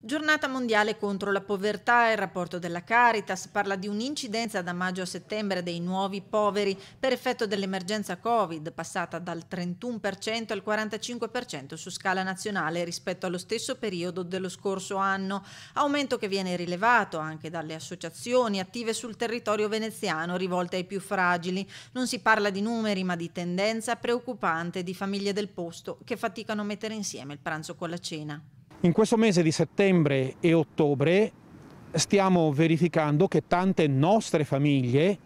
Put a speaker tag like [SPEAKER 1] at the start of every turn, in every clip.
[SPEAKER 1] Giornata mondiale contro la povertà, il rapporto della Caritas parla di un'incidenza da maggio a settembre dei nuovi poveri per effetto dell'emergenza Covid, passata dal 31% al 45% su scala nazionale rispetto allo stesso periodo dello scorso anno, aumento che viene rilevato anche dalle associazioni attive sul territorio veneziano rivolte ai più fragili. Non si parla di numeri ma di tendenza preoccupante di famiglie del posto che faticano a mettere insieme il pranzo con la cena.
[SPEAKER 2] In questo mese di settembre e ottobre stiamo verificando che tante nostre famiglie,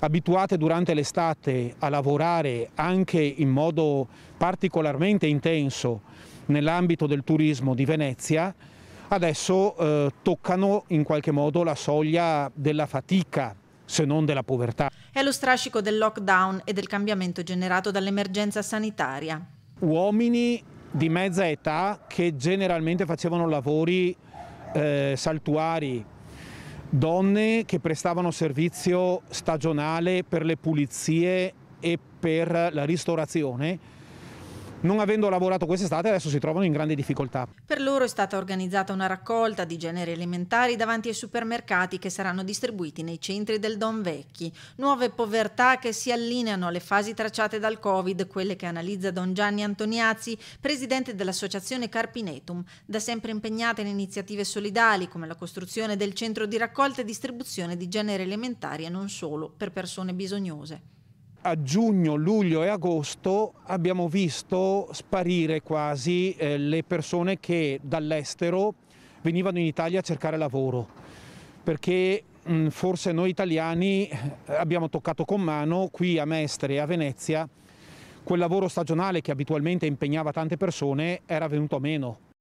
[SPEAKER 2] abituate durante l'estate a lavorare anche in modo particolarmente intenso nell'ambito del turismo di Venezia, adesso eh, toccano in qualche modo la soglia della fatica se non della povertà.
[SPEAKER 1] È lo strascico del lockdown e del cambiamento generato dall'emergenza sanitaria.
[SPEAKER 2] Uomini di mezza età che generalmente facevano lavori eh, saltuari, donne che prestavano servizio stagionale per le pulizie e per la ristorazione non avendo lavorato quest'estate adesso si trovano in grande difficoltà.
[SPEAKER 1] Per loro è stata organizzata una raccolta di generi alimentari davanti ai supermercati che saranno distribuiti nei centri del Don Vecchi. Nuove povertà che si allineano alle fasi tracciate dal Covid, quelle che analizza Don Gianni Antoniazzi, presidente dell'associazione Carpinetum, da sempre impegnata in iniziative solidali come la costruzione del centro di raccolta e distribuzione di generi alimentari e non solo per persone bisognose
[SPEAKER 2] a giugno, luglio e agosto abbiamo visto sparire quasi eh, le persone che dall'estero venivano in Italia a cercare lavoro, perché mh, forse noi italiani eh, abbiamo toccato con mano qui a Mestre e a Venezia quel lavoro stagionale che abitualmente impegnava tante persone era venuto a meno.